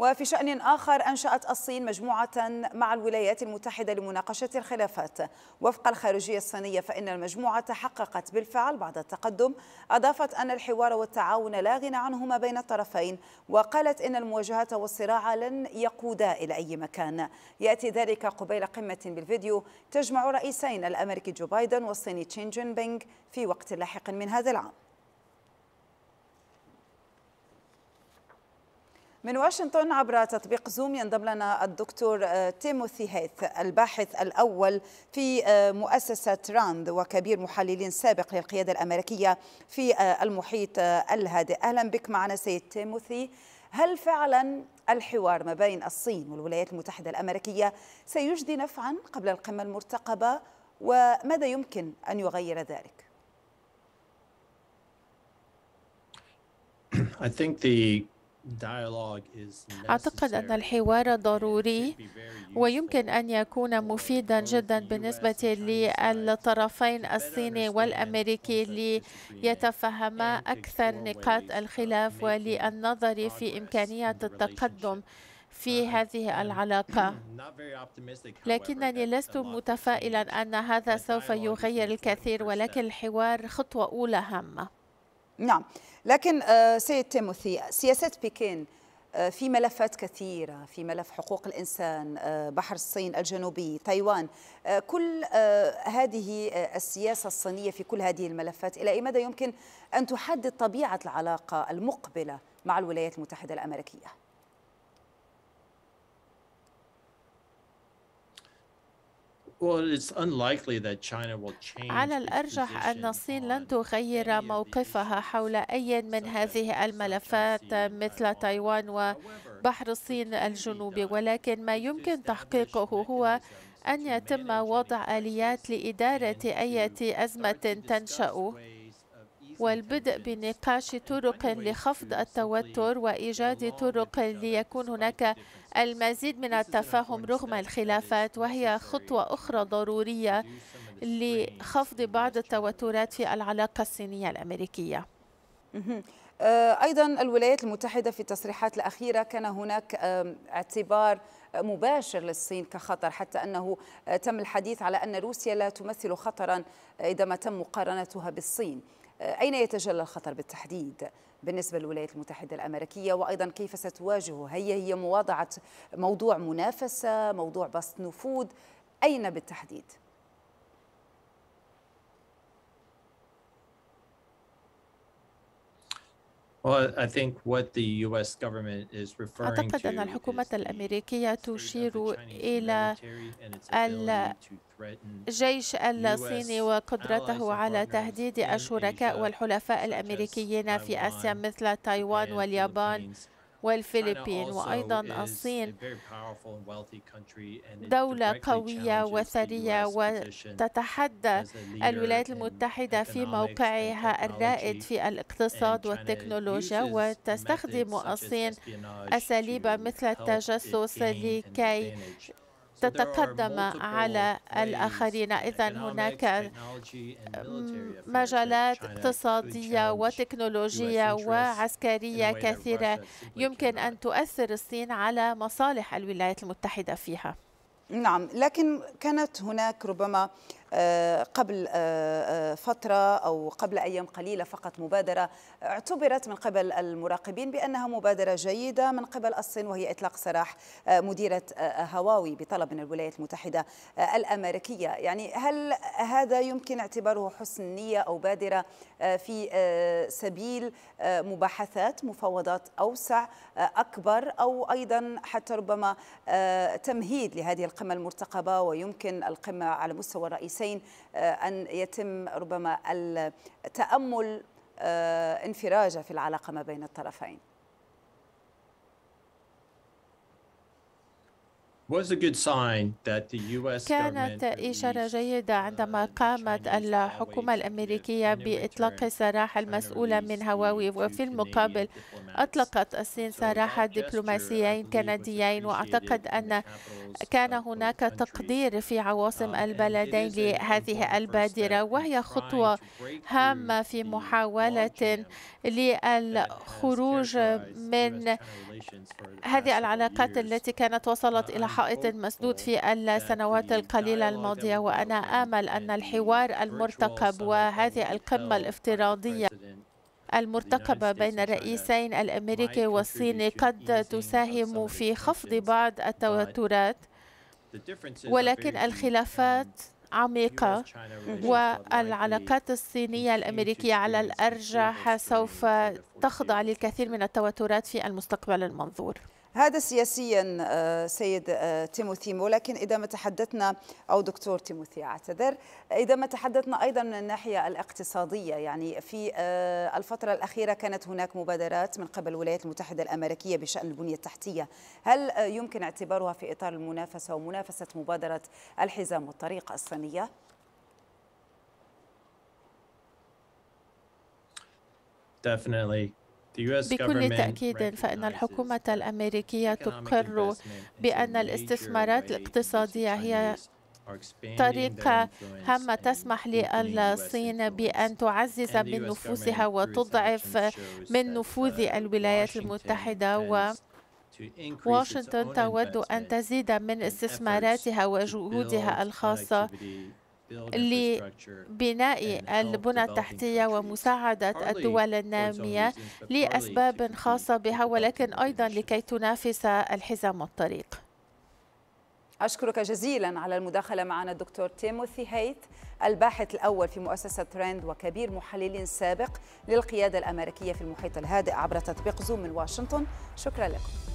وفي شأن آخر أنشأت الصين مجموعة مع الولايات المتحدة لمناقشة الخلافات وفق الخارجية الصينية فإن المجموعة حققت بالفعل بعد التقدم أضافت أن الحوار والتعاون لا غنى عنهما بين الطرفين وقالت إن المواجهة والصراع لن يقودا إلى أي مكان يأتي ذلك قبيل قمة بالفيديو تجمع رئيسين الأمريكي جو بايدن والصيني تشين جين بينغ في وقت لاحق من هذا العام من واشنطن عبر تطبيق زوم ينضم لنا الدكتور آه، تيموثي هيث الباحث الأول في آه، مؤسسة راند وكبير محللين سابق للقيادة الأمريكية في آه، المحيط الهادئ أهلا بك معنا سيد تيموثي هل فعلا الحوار ما بين الصين والولايات المتحدة الأمريكية سيجدي نفعا قبل القمة المرتقبة وماذا يمكن أن يغير ذلك؟ I think the أعتقد أن الحوار ضروري ويمكن أن يكون مفيدا جدا بالنسبة للطرفين الصيني والأمريكي ليتفهما أكثر نقاط الخلاف وللنظر في إمكانية التقدم في uh, هذه العلاقة لكنني لست متفائلا أن هذا سوف يغير الكثير ولكن الحوار خطوة أولى هامة نعم لكن آه، سيد تيموثي سياسات بكين آه، في ملفات كثيرة في ملف حقوق الإنسان آه، بحر الصين الجنوبي تايوان كل هذه السياسة الصينية في كل هذه الملفات إلى أي مدى يمكن أن تحدد طبيعة العلاقة المقبلة مع الولايات المتحدة الأمريكية؟ على الأرجح أن الصين لن تغير موقفها حول أي من هذه الملفات مثل تايوان وبحر الصين الجنوبي ولكن ما يمكن تحقيقه هو أن يتم وضع آليات لإدارة أي أزمة تنشأ والبدء بنقاش طرق لخفض التوتر وإيجاد طرق ليكون هناك المزيد من التفاهم رغم الخلافات وهي خطوة أخرى ضرورية لخفض بعض التوترات في العلاقة الصينية الأمريكية آه، أيضا الولايات المتحدة في التصريحات الأخيرة كان هناك اعتبار مباشر للصين كخطر حتى أنه آه، تم الحديث على أن روسيا لا تمثل خطرا عندما تم مقارنتها بالصين أين يتجلى الخطر بالتحديد بالنسبة للولايات المتحدة الأمريكية وأيضا كيف ستواجه هي هي مواضعة موضوع منافسة موضوع بسط نفوذ أين بالتحديد؟ أعتقد أن الحكومة الأمريكية تشير إلى الجيش الصيني وقدرته على تهديد الشركاء والحلفاء الأمريكيين في آسيا مثل تايوان واليابان والفلبين وأيضا الصين دولة قوية وثرية وتتحدى الولايات المتحدة في موقعها الرائد في الاقتصاد والتكنولوجيا وتستخدم الصين أساليب مثل التجسس لكي تتقدم على الآخرين إذا هناك مجالات اقتصادية وتكنولوجية وعسكرية كثيرة يمكن أن تؤثر الصين على مصالح الولايات المتحدة فيها نعم لكن كانت هناك ربما آه، قبل آه، آه، فترة أو قبل أيام قليلة فقط مبادرة اعتبرت من قبل المراقبين بأنها مبادرة جيدة من قبل الصين وهي إطلاق سراح مديرة هواوي بطلب من الولايات المتحدة الأمريكية يعني هل هذا يمكن اعتباره حسن نية أو بادرة في سبيل مباحثات مفاوضات أوسع أكبر أو أيضا حتى ربما تمهيد لهذه القمة المرتقبة ويمكن القمة على مستوى الرئيس الحسين آه، أن يتم ربما التأمل آه، انفراجة في العلاقة ما بين الطرفين كانت إشارة جيدة عندما uh, قامت الحكومة الأمريكية بإطلاق سراح المسؤولة من هواوي وفي المقابل أطلقت الصين سراح دبلوماسيين كنديين وأعتقد أن uh, كان هناك تقدير في عواصم um, البلدين لهذه البادرة وهي خطوة هامة في محاولة للخروج من هذه العلاقات التي كانت وصلت إلى uh, حائط مسدود في uh, السنوات القليلة الماضية وأنا آمل أن الحوار المرتقب وهذه القمة الافتراضية المرتقبة بين الرئيسين الأمريكي والصيني قد تساهم في خفض بعض التوترات ولكن الخلافات عميقة والعلاقات الصينية الأمريكية على الأرجح سوف تخضع للكثير من التوترات في المستقبل المنظور هذا سياسيا آه، سيد آه، تيموثي ولكن إذا ما تحدثنا أو دكتور تيموثي أعتذر إذا ما تحدثنا أيضا من الناحية الاقتصادية يعني في آه، الفترة الأخيرة كانت هناك مبادرات من قبل الولايات المتحدة الأمريكية بشأن البنية التحتية هل يمكن اعتبارها في إطار المنافسة ومنافسة مبادرة الحزام والطريق الصينية؟ Definitely. بكل تأكيد فإن الحكومة الأمريكية تقر بأن الاستثمارات الاقتصادية هي طريقة هامة تسمح للصين بأن تعزز من نفوذها وتضعف من نفوذ uh, الولايات المتحدة و واشنطن تود أن تزيد من استثماراتها وجهودها الخاصة لبناء البنى التحتية ومساعدة الدول النامية لأسباب خاصة بها ولكن أيضا لكي تنافس الحزام الطريق أشكرك جزيلا على المداخلة معنا الدكتور تيموثي هيت الباحث الأول في مؤسسة تريند وكبير محلل سابق للقيادة الأمريكية في المحيط الهادئ عبر تطبيق زوم من واشنطن شكرا لكم